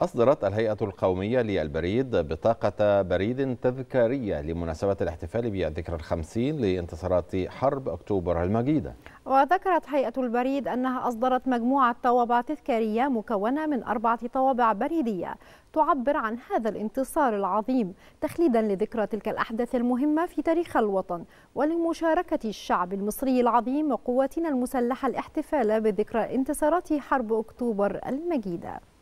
أصدرت الهيئة القومية للبريد بطاقة بريد تذكارية لمناسبة الاحتفال بالذكرى الخمسين لانتصارات حرب أكتوبر المجيدة وذكرت هيئة البريد أنها أصدرت مجموعة طوابع تذكارية مكونة من أربعة طوابع بريدية تعبر عن هذا الانتصار العظيم تخليدا لذكرى تلك الأحداث المهمة في تاريخ الوطن ولمشاركة الشعب المصري العظيم وقواتنا المسلحة الاحتفال بذكرى انتصارات حرب أكتوبر المجيدة